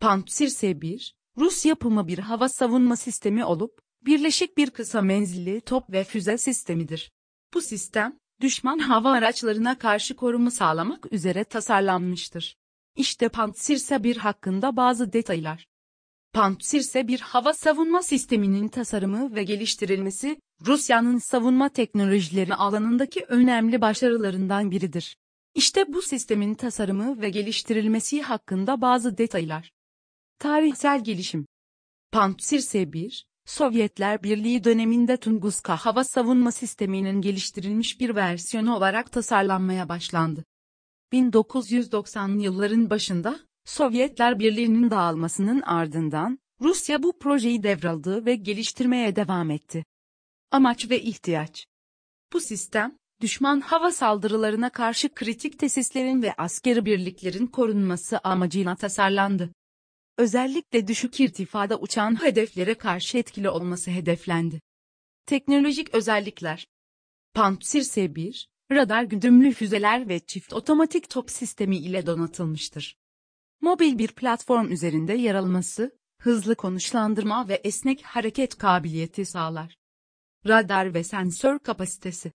Pantsir S-1, Rus yapımı bir hava savunma sistemi olup, birleşik bir kısa menzilli top ve füze sistemidir. Bu sistem, düşman hava araçlarına karşı korumu sağlamak üzere tasarlanmıştır. İşte Pantsir S-1 hakkında bazı detaylar. Pantsir S-1 hava savunma sisteminin tasarımı ve geliştirilmesi, Rusya'nın savunma teknolojileri alanındaki önemli başarılarından biridir. İşte bu sistemin tasarımı ve geliştirilmesi hakkında bazı detaylar. Tarihsel gelişim Pantsir S-1, Sovyetler Birliği döneminde Tunguska hava savunma sisteminin geliştirilmiş bir versiyonu olarak tasarlanmaya başlandı. 1990'lı yılların başında, Sovyetler Birliği'nin dağılmasının ardından, Rusya bu projeyi devraldı ve geliştirmeye devam etti. Amaç ve ihtiyaç Bu sistem, düşman hava saldırılarına karşı kritik tesislerin ve askeri birliklerin korunması amacıyla tasarlandı özellikle düşük irtifada uçan hedeflere karşı etkili olması hedeflendi. Teknolojik özellikler Pantsir S-1, radar güdümlü füzeler ve çift otomatik top sistemi ile donatılmıştır. Mobil bir platform üzerinde yer alması, hızlı konuşlandırma ve esnek hareket kabiliyeti sağlar. Radar ve sensör kapasitesi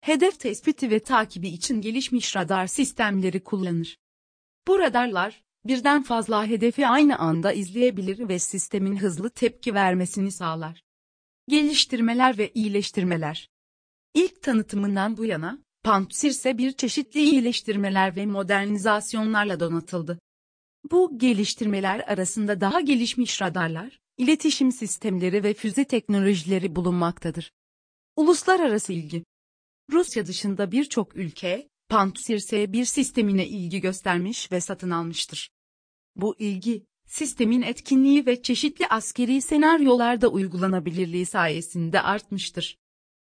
Hedef tespiti ve takibi için gelişmiş radar sistemleri kullanır. Bu radarlar, birden fazla hedefi aynı anda izleyebilir ve sistemin hızlı tepki vermesini sağlar. Geliştirmeler ve iyileştirmeler İlk tanıtımından bu yana, Pantpsirse bir çeşitli iyileştirmeler ve modernizasyonlarla donatıldı. Bu geliştirmeler arasında daha gelişmiş radarlar, iletişim sistemleri ve füze teknolojileri bulunmaktadır. Uluslararası ilgi Rusya dışında birçok ülke, Pantsir S1 sistemine ilgi göstermiş ve satın almıştır. Bu ilgi, sistemin etkinliği ve çeşitli askeri senaryolarda uygulanabilirliği sayesinde artmıştır.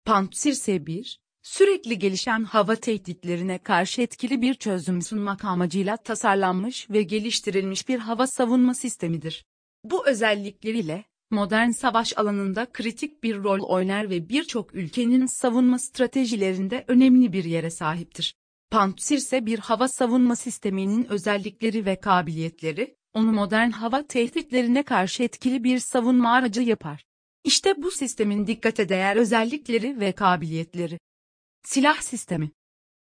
Pantsir S1, sürekli gelişen hava tehditlerine karşı etkili bir çözüm sunmak amacıyla tasarlanmış ve geliştirilmiş bir hava savunma sistemidir. Bu özellikleriyle, modern savaş alanında kritik bir rol oynar ve birçok ülkenin savunma stratejilerinde önemli bir yere sahiptir. Pantsir ise bir hava savunma sisteminin özellikleri ve kabiliyetleri, onu modern hava tehditlerine karşı etkili bir savunma aracı yapar. İşte bu sistemin dikkate değer özellikleri ve kabiliyetleri. Silah sistemi.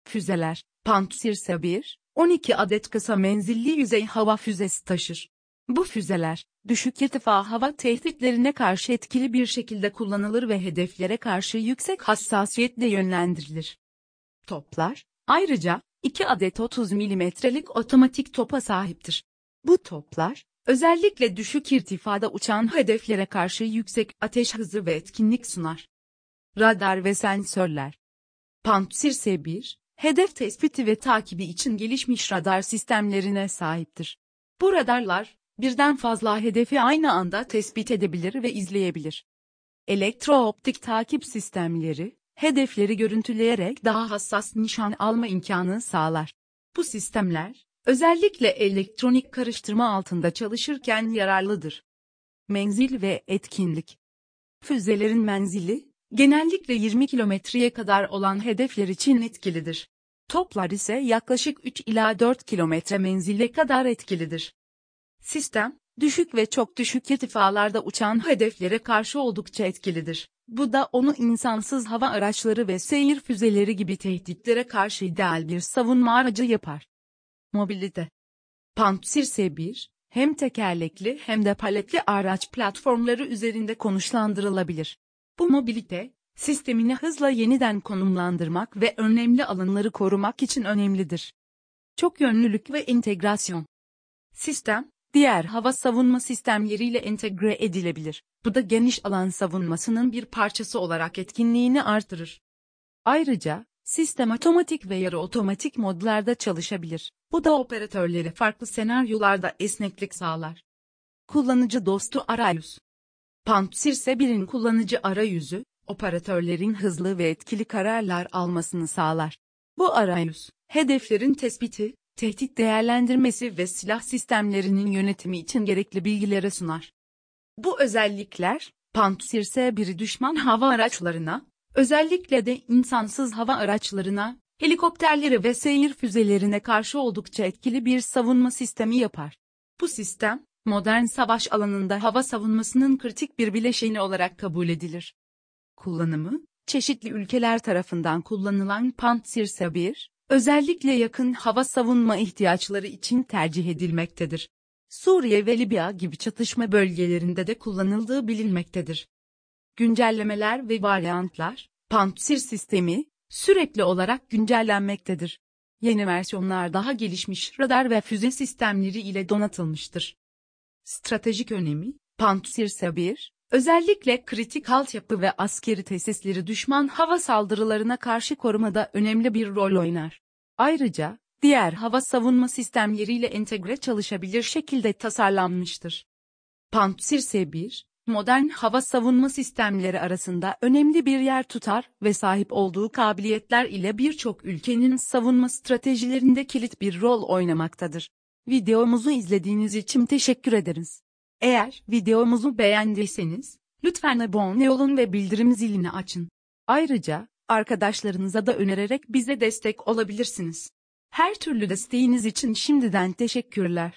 Füzeler, Pantsir ise 1, 12 adet kısa menzilli yüzey hava füzesi taşır. Bu füzeler, düşük irtifa hava tehditlerine karşı etkili bir şekilde kullanılır ve hedeflere karşı yüksek hassasiyetle yönlendirilir. Toplar, ayrıca, 2 adet 30 milimetrelik otomatik topa sahiptir. Bu toplar, özellikle düşük irtifada uçan hedeflere karşı yüksek ateş hızı ve etkinlik sunar. Radar ve sensörler Pantsir S1, hedef tespiti ve takibi için gelişmiş radar sistemlerine sahiptir. Bu radarlar, birden fazla hedefi aynı anda tespit edebilir ve izleyebilir. Elektrooptik takip sistemleri, hedefleri görüntüleyerek daha hassas nişan alma imkanı sağlar. Bu sistemler, özellikle elektronik karıştırma altında çalışırken yararlıdır. Menzil ve etkinlik Füzelerin menzili, genellikle 20 kilometreye kadar olan hedefler için etkilidir. Toplar ise yaklaşık 3 ila 4 kilometre menzile kadar etkilidir. Sistem, düşük ve çok düşük irtifalarda uçan hedeflere karşı oldukça etkilidir. Bu da onu insansız hava araçları ve seyir füzeleri gibi tehditlere karşı ideal bir savunma aracı yapar. Mobilite Pantsir S1, hem tekerlekli hem de paletli araç platformları üzerinde konuşlandırılabilir. Bu mobilite, sistemini hızla yeniden konumlandırmak ve önemli alanları korumak için önemlidir. Çok yönlülük ve entegrasyon Sistem, diğer hava savunma sistemleriyle entegre edilebilir. Bu da geniş alan savunmasının bir parçası olarak etkinliğini artırır. Ayrıca, sistem otomatik ve yarı otomatik modlarda çalışabilir. Bu da operatörlere farklı senaryolarda esneklik sağlar. Kullanıcı dostu arayüz. Pantsir ise birin kullanıcı arayüzü, operatörlerin hızlı ve etkili kararlar almasını sağlar. Bu arayüz, hedeflerin tespiti, tehdit değerlendirmesi ve silah sistemlerinin yönetimi için gerekli bilgilere sunar. Bu özellikler, Pantsir s 1 düşman hava araçlarına, özellikle de insansız hava araçlarına, helikopterleri ve seyir füzelerine karşı oldukça etkili bir savunma sistemi yapar. Bu sistem, modern savaş alanında hava savunmasının kritik bir bileşeni olarak kabul edilir. Kullanımı, çeşitli ülkeler tarafından kullanılan Pantsir S-1, özellikle yakın hava savunma ihtiyaçları için tercih edilmektedir. Suriye ve Libya gibi çatışma bölgelerinde de kullanıldığı bilinmektedir. Güncellemeler ve varyantlar, Pantsir sistemi, sürekli olarak güncellenmektedir. Yeni versiyonlar daha gelişmiş radar ve füze sistemleri ile donatılmıştır. Stratejik önemi, Pantsir Sabir, özellikle kritik altyapı ve askeri tesisleri düşman hava saldırılarına karşı korumada önemli bir rol oynar. Ayrıca, diğer hava savunma sistemleriyle entegre çalışabilir şekilde tasarlanmıştır. Pantsir S-1, modern hava savunma sistemleri arasında önemli bir yer tutar ve sahip olduğu kabiliyetler ile birçok ülkenin savunma stratejilerinde kilit bir rol oynamaktadır. Videomuzu izlediğiniz için teşekkür ederiz. Eğer videomuzu beğendiyseniz, lütfen abone olun ve bildirim zilini açın. Ayrıca, Arkadaşlarınıza da önererek bize destek olabilirsiniz. Her türlü desteğiniz için şimdiden teşekkürler.